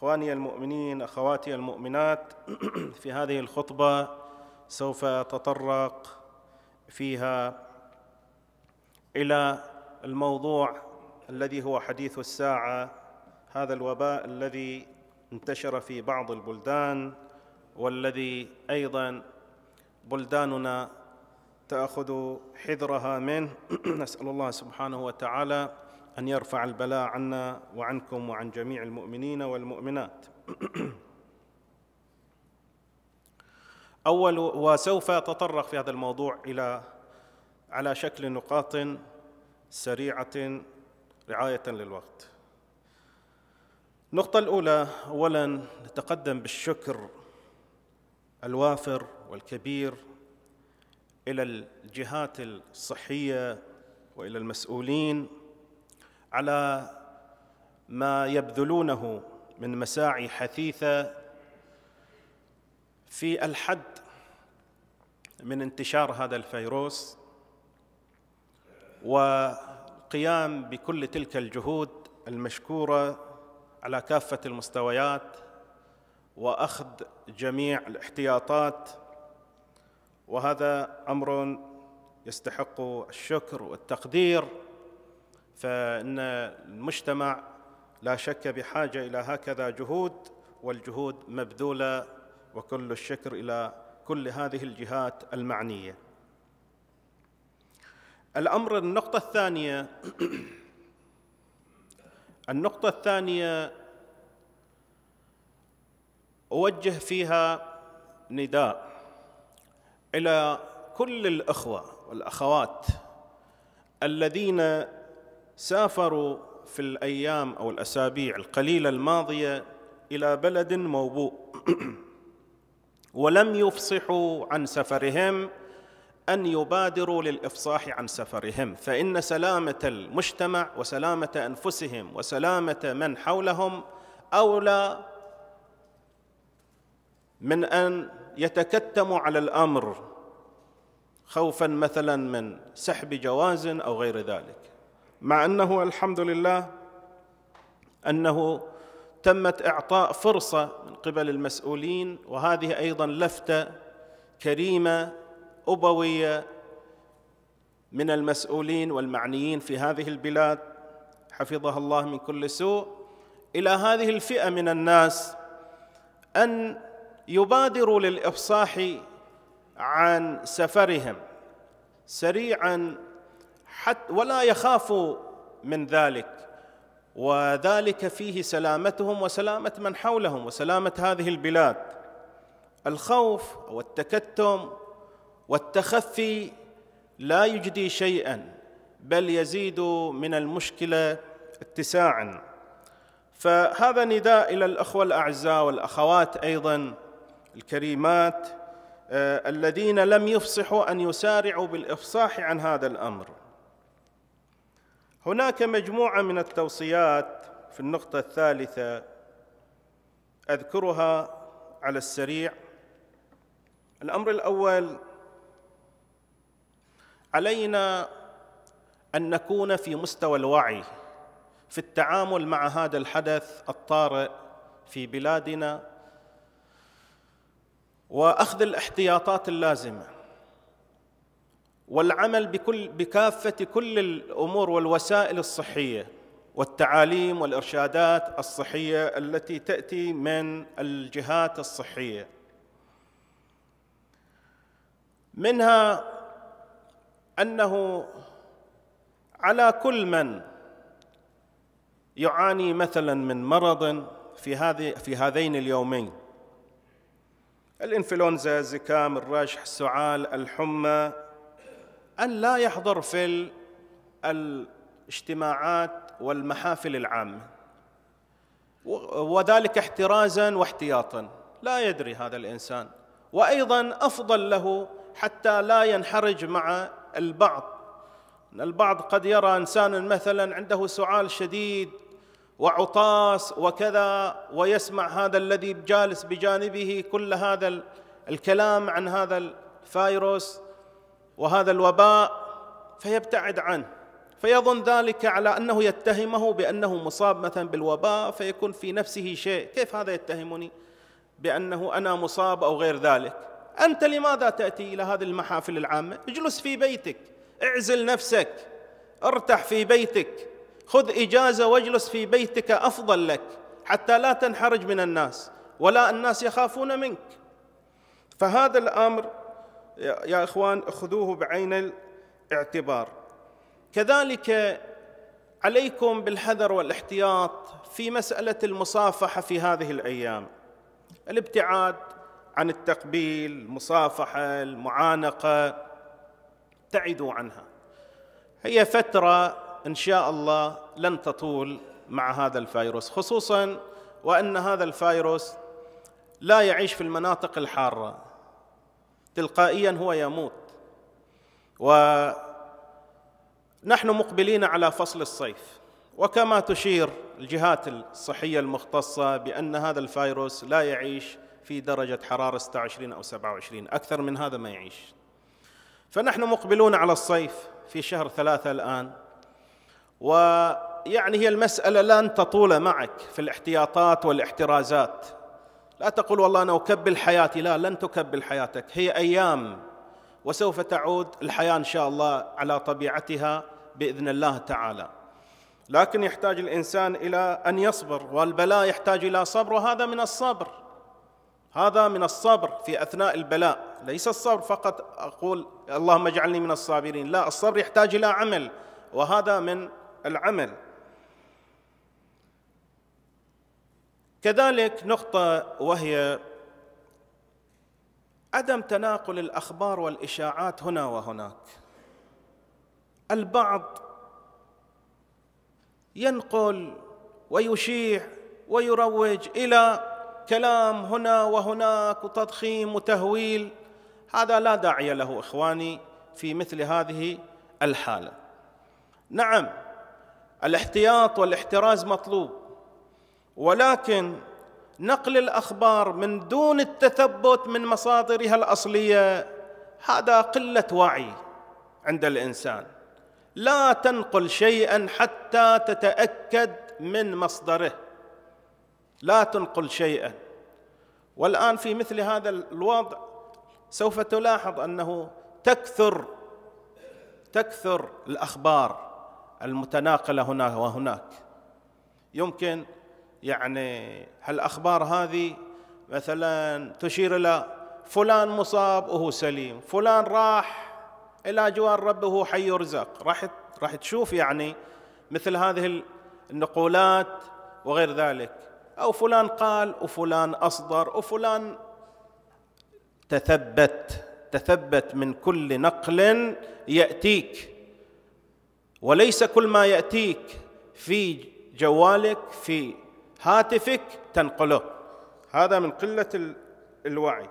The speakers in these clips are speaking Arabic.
اخواني المؤمنين اخواتي المؤمنات في هذه الخطبه سوف اتطرق فيها الى الموضوع الذي هو حديث الساعه هذا الوباء الذي انتشر في بعض البلدان والذي ايضا بلداننا تاخذ حذرها منه نسال الله سبحانه وتعالى أن يرفع البلاء عنا وعنكم وعن جميع المؤمنين والمؤمنات أول وسوف أتطرق في هذا الموضوع إلى على شكل نقاط سريعة رعاية للوقت النقطة الأولى أولا نتقدم بالشكر الوافر والكبير إلى الجهات الصحية وإلى المسؤولين على ما يبذلونه من مساعي حثيثه في الحد من انتشار هذا الفيروس والقيام بكل تلك الجهود المشكوره على كافه المستويات واخذ جميع الاحتياطات وهذا امر يستحق الشكر والتقدير فإن المجتمع لا شك بحاجة إلى هكذا جهود والجهود مبذولة وكل الشكر إلى كل هذه الجهات المعنية الأمر النقطة الثانية النقطة الثانية أوجه فيها نداء إلى كل الأخوة والأخوات الذين سافروا في الايام او الاسابيع القليله الماضيه الى بلد موبوء ولم يفصحوا عن سفرهم ان يبادروا للافصاح عن سفرهم فان سلامه المجتمع وسلامه انفسهم وسلامه من حولهم اولى من ان يتكتموا على الامر خوفا مثلا من سحب جواز او غير ذلك مع انه الحمد لله انه تمت اعطاء فرصه من قبل المسؤولين وهذه ايضا لفته كريمه ابويه من المسؤولين والمعنيين في هذه البلاد حفظها الله من كل سوء الى هذه الفئه من الناس ان يبادروا للافصاح عن سفرهم سريعا حتى ولا يخافوا من ذلك وذلك فيه سلامتهم وسلامه من حولهم وسلامه هذه البلاد الخوف والتكتم والتخفي لا يجدي شيئا بل يزيد من المشكله اتساعا فهذا نداء الى الاخوه الاعزاء والاخوات ايضا الكريمات آه، الذين لم يفصحوا ان يسارعوا بالافصاح عن هذا الامر هناك مجموعه من التوصيات في النقطه الثالثه اذكرها على السريع الامر الاول علينا ان نكون في مستوى الوعي في التعامل مع هذا الحدث الطارئ في بلادنا واخذ الاحتياطات اللازمه والعمل بكل بكافة كل الأمور والوسائل الصحية والتعاليم والإرشادات الصحية التي تأتي من الجهات الصحية منها أنه على كل من يعاني مثلا من مرض في هذه في هذين اليومين الانفلونزا الزكام الرشح السعال الحمى أن لا يحضر في الاجتماعات والمحافل العامة وذلك احترازا واحتياطا لا يدري هذا الإنسان وأيضا أفضل له حتى لا ينحرج مع البعض البعض قد يرى إنسانا مثلا عنده سعال شديد وعطاس وكذا ويسمع هذا الذي جالس بجانبه كل هذا الكلام عن هذا الفيروس وهذا الوباء فيبتعد عنه فيظن ذلك على انه يتهمه بانه مصاب مثلا بالوباء فيكون في نفسه شيء، كيف هذا يتهمني بانه انا مصاب او غير ذلك؟ انت لماذا تاتي الى هذه المحافل العامه؟ اجلس في بيتك، اعزل نفسك، ارتاح في بيتك، خذ اجازه واجلس في بيتك افضل لك حتى لا تنحرج من الناس، ولا الناس يخافون منك. فهذا الامر يا إخوان خذوه بعين الاعتبار كذلك عليكم بالحذر والاحتياط في مسألة المصافحة في هذه الأيام الابتعاد عن التقبيل المصافحة المعانقة ابتعدوا عنها هي فترة إن شاء الله لن تطول مع هذا الفيروس خصوصا وأن هذا الفيروس لا يعيش في المناطق الحارة تلقائيا هو يموت ونحن مقبلين على فصل الصيف وكما تشير الجهات الصحية المختصة بأن هذا الفيروس لا يعيش في درجة حرارة 26 أو 27 أكثر من هذا ما يعيش فنحن مقبلون على الصيف في شهر ثلاثة الآن ويعني هي المسألة لن تطول معك في الاحتياطات والاحترازات لا تقول والله أنا أكبل حياتي لا لن تكبل حياتك هي أيام وسوف تعود الحياة إن شاء الله على طبيعتها بإذن الله تعالى لكن يحتاج الإنسان إلى أن يصبر والبلاء يحتاج إلى صبر وهذا من الصبر هذا من الصبر في أثناء البلاء ليس الصبر فقط أقول اللهم اجعلني من الصابرين لا الصبر يحتاج إلى عمل وهذا من العمل كذلك نقطة وهي عدم تناقل الأخبار والإشاعات هنا وهناك البعض ينقل ويشيع ويروج إلى كلام هنا وهناك وتضخيم وتهويل هذا لا داعي له إخواني في مثل هذه الحالة نعم الاحتياط والاحتراز مطلوب ولكن نقل الاخبار من دون التثبت من مصادرها الاصليه هذا قله وعي عند الانسان لا تنقل شيئا حتى تتاكد من مصدره لا تنقل شيئا والان في مثل هذا الوضع سوف تلاحظ انه تكثر تكثر الاخبار المتناقله هنا وهناك يمكن يعني هالاخبار هذه مثلا تشير الى فلان مصاب وهو سليم، فلان راح الى جوار ربه وهو حي يرزق، راح راح تشوف يعني مثل هذه النقولات وغير ذلك، او فلان قال وفلان اصدر وفلان تثبت تثبت من كل نقل ياتيك وليس كل ما ياتيك في جوالك في هاتفك تنقله هذا من قلة الوعي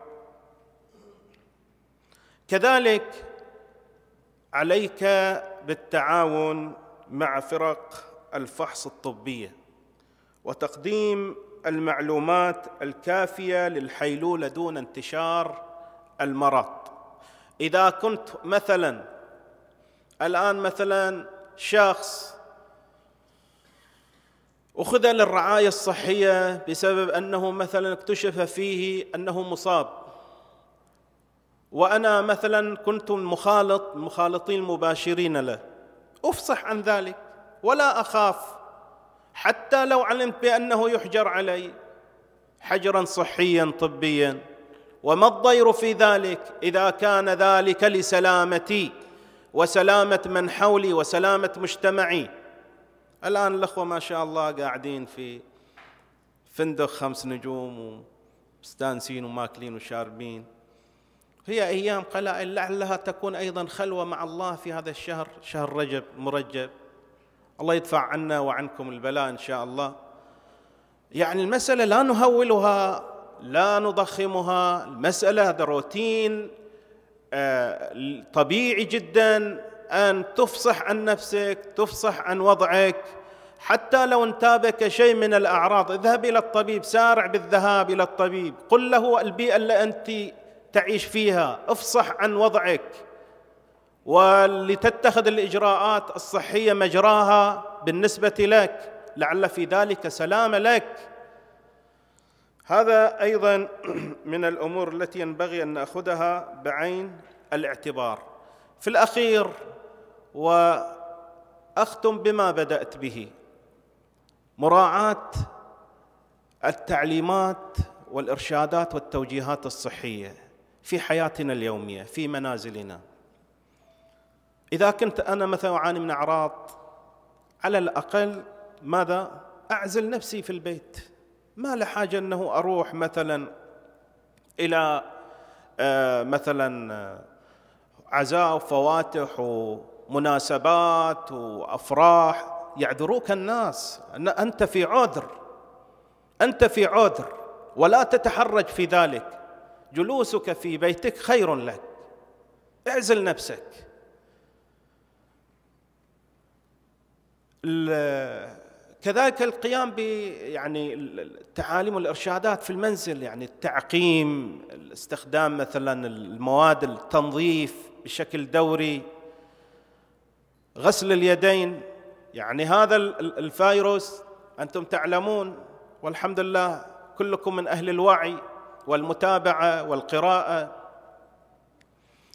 كذلك عليك بالتعاون مع فرق الفحص الطبية وتقديم المعلومات الكافية للحيلولة دون انتشار المرض إذا كنت مثلا الآن مثلا شخص أخذ للرعاية الصحية بسبب أنه مثلا اكتشف فيه أنه مصاب وأنا مثلا كنت مخالط المخالطين المباشرين له أفصح عن ذلك ولا أخاف حتى لو علمت بأنه يحجر علي حجرا صحيا طبيا وما الضير في ذلك إذا كان ذلك لسلامتي وسلامة من حولي وسلامة مجتمعي الآن الأخوة ما شاء الله قاعدين في فندق خمس نجوم ومستانسين وماكلين وشاربين هي أيام قلائل لعلها تكون أيضا خلوة مع الله في هذا الشهر شهر رجب مرجب الله يدفع عنا وعنكم البلاء إن شاء الله يعني المسألة لا نهولها لا نضخمها المسألة هذا روتين آه، طبيعي جدا أن تفصح عن نفسك تفصح عن وضعك حتى لو انتابك شيء من الأعراض اذهب إلى الطبيب سارع بالذهاب إلى الطبيب قل له البيئة اللي أنت تعيش فيها افصح عن وضعك ولتتخذ الإجراءات الصحية مجراها بالنسبة لك لعل في ذلك سلام لك هذا أيضا من الأمور التي ينبغي أن نأخذها بعين الاعتبار في الأخير واختم بما بدات به مراعاه التعليمات والارشادات والتوجيهات الصحيه في حياتنا اليوميه في منازلنا اذا كنت انا مثلا اعاني من اعراض على الاقل ماذا اعزل نفسي في البيت ما لحاجه حاجه انه اروح مثلا الى آه، مثلا آه، عزاء وفواتح و مناسبات وافراح يعذروك الناس انت في عذر انت في عذر ولا تتحرج في ذلك جلوسك في بيتك خير لك اعزل نفسك كذلك القيام ب يعني التعاليم والارشادات في المنزل يعني التعقيم استخدام مثلا المواد التنظيف بشكل دوري غسل اليدين يعني هذا الفيروس انتم تعلمون والحمد لله كلكم من اهل الوعي والمتابعه والقراءه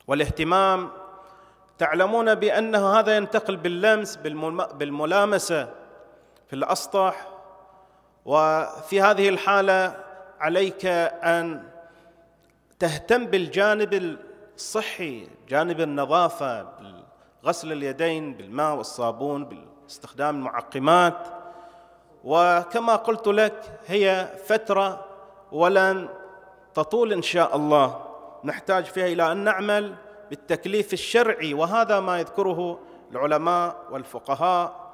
والاهتمام تعلمون بانه هذا ينتقل باللمس بالملامسه في الاسطح وفي هذه الحاله عليك ان تهتم بالجانب الصحي جانب النظافه غسل اليدين بالماء والصابون باستخدام المعقمات وكما قلت لك هي فترة ولن تطول إن شاء الله نحتاج فيها إلى أن نعمل بالتكليف الشرعي وهذا ما يذكره العلماء والفقهاء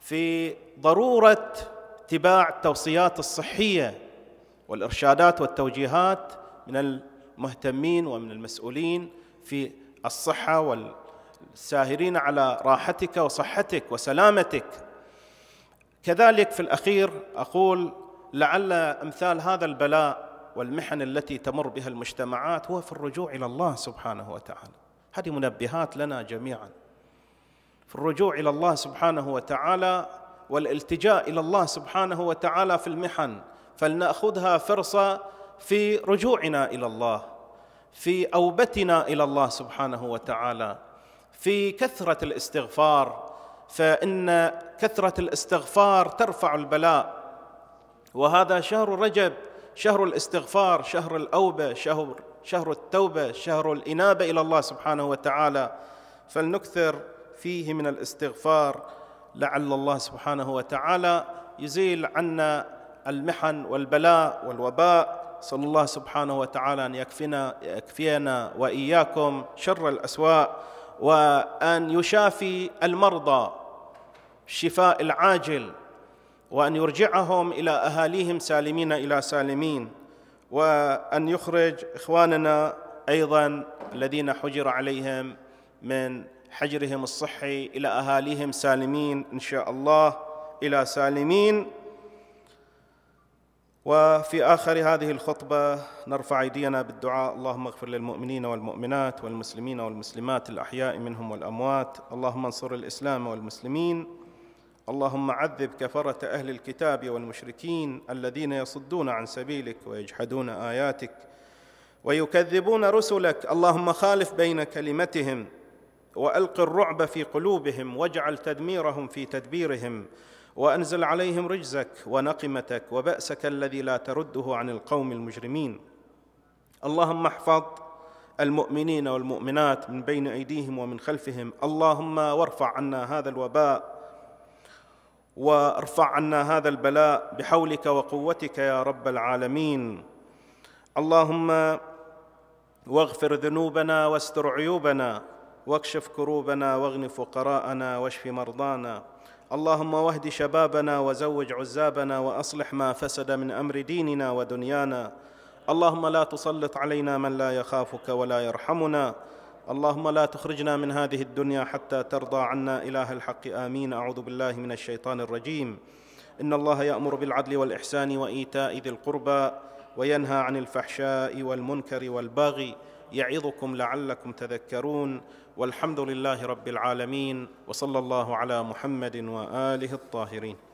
في ضروره اتباع التوصيات الصحيه والارشادات والتوجيهات من المهتمين ومن المسؤولين في الصحه وال الساهرين على راحتك وصحتك وسلامتك كذلك في الاخير اقول لعل امثال هذا البلاء والمحن التي تمر بها المجتمعات هو في الرجوع الى الله سبحانه وتعالى هذه منبهات لنا جميعا في الرجوع الى الله سبحانه وتعالى والالتجاء الى الله سبحانه وتعالى في المحن فلناخذها فرصه في رجوعنا الى الله في اوبتنا الى الله سبحانه وتعالى في كثره الاستغفار فان كثره الاستغفار ترفع البلاء وهذا شهر رجب شهر الاستغفار شهر الاوبه شهر شهر التوبه شهر الانابه الى الله سبحانه وتعالى فلنكثر فيه من الاستغفار لعل الله سبحانه وتعالى يزيل عنا المحن والبلاء والوباء صلى الله سبحانه وتعالى ان يكفينا يكفينا واياكم شر الاسواء وان يشافي المرضى الشفاء العاجل وان يرجعهم الى اهاليهم سالمين الى سالمين وان يخرج اخواننا ايضا الذين حجر عليهم من حجرهم الصحي الى اهاليهم سالمين ان شاء الله الى سالمين وفي آخر هذه الخطبة نرفع أيدينا بالدعاء اللهم اغفر للمؤمنين والمؤمنات والمسلمين والمسلمات الأحياء منهم والأموات اللهم انصر الإسلام والمسلمين اللهم عذب كفرة أهل الكتاب والمشركين الذين يصدون عن سبيلك ويجحدون آياتك ويكذبون رسلك اللهم خالف بين كلمتهم وألق الرعب في قلوبهم واجعل تدميرهم في تدبيرهم وانزل عليهم رجزك ونقمتك وباسك الذي لا ترده عن القوم المجرمين اللهم احفظ المؤمنين والمؤمنات من بين ايديهم ومن خلفهم اللهم وارفع عنا هذا الوباء وارفع عنا هذا البلاء بحولك وقوتك يا رب العالمين اللهم واغفر ذنوبنا واستر عيوبنا واكشف كروبنا واغن فقراءنا واشف مرضانا اللهم واهد شبابنا وزوج عزابنا واصلح ما فسد من امر ديننا ودنيانا اللهم لا تسلط علينا من لا يخافك ولا يرحمنا اللهم لا تخرجنا من هذه الدنيا حتى ترضى عنا اله الحق امين اعوذ بالله من الشيطان الرجيم ان الله يامر بالعدل والاحسان وايتاء ذي القربى وينهى عن الفحشاء والمنكر والبغي يعظكم لعلكم تذكرون والحمد لله رب العالمين وصلى الله على محمد واله الطاهرين